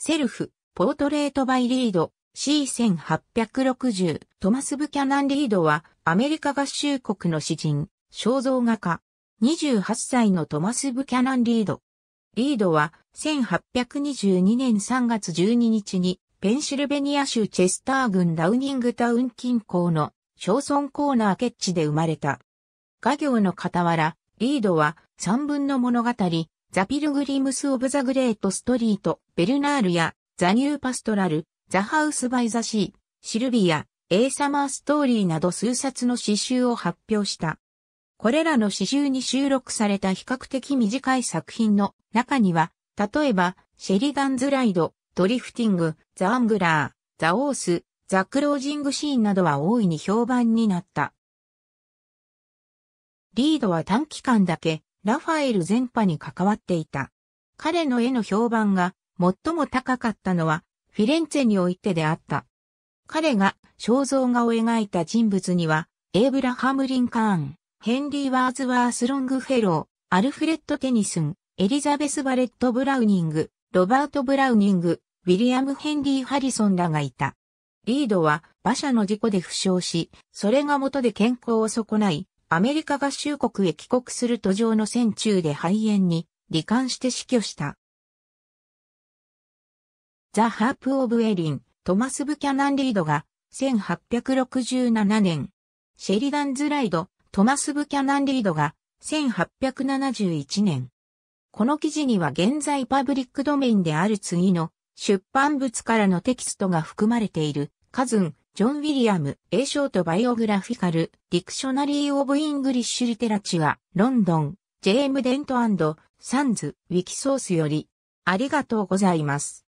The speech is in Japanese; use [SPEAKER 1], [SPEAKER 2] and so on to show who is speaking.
[SPEAKER 1] セルフ、ポートレートバイリード、C1860、トマス・
[SPEAKER 2] ブキャナン・リードは、アメリカ合衆国の詩人、肖像画家、28歳のトマス・ブキャナン・リード。リードは、1822年3月12日に、ペンシルベニア州チェスター郡ダウニングタウン近郊の、小村コーナーケッチで生まれた。画業の傍ら、リードは、三分の物語、ザ・ピルグリムス・オブ・ザ・グレート・ストリート、ベルナールや、ザ・ニュー・パストラル、ザ・ハウス・バイ・ザ・シー、シルビア、エイ・サマー・ストーリーなど数冊の詩集を発表した。これらの詩集に収録された比較的短い作品の中には、例えば、シェリガンズライド、ドリフティング、ザ・アングラー、ザ・オース、ザ・クロージングシーンなどは大いに評判になった。リードは短期間だけラファエル全派に関わっていた。彼の絵の評判が最も高かったのはフィレンツェにおいてであった。彼が肖像画を描いた人物には、エイブラハム・リンカーン、ヘンリー・ワーズワース・ロングフェロー、アルフレッド・テニスン、エリザベス・バレット・ブラウニング、ロバート・ブラウニング、ウィリアム・ヘンリー・ハリソンらがいた。リードは馬車の事故で負傷し、それが元で健康を損ない、アメリカ合衆国へ帰国する途上の戦中で肺炎に、罹患して死去した。ザ・ハープ・オブ・エリン、トマス・ブキャナン・リードが、1867年、シェリダン・ズライド、トマス・ブキャナン・リードが、1871年。この記事には現在パブリックドメインである次の出版物からのテキストが含まれている、カズン、ジョン・ウィリアム、A シとバイオグラフィカル、ディクショナリー・オブ・イングリッシュ・リテラチはロンドン、
[SPEAKER 1] ジェーム・デントサンズ、ウィキソースより、ありがとうございます。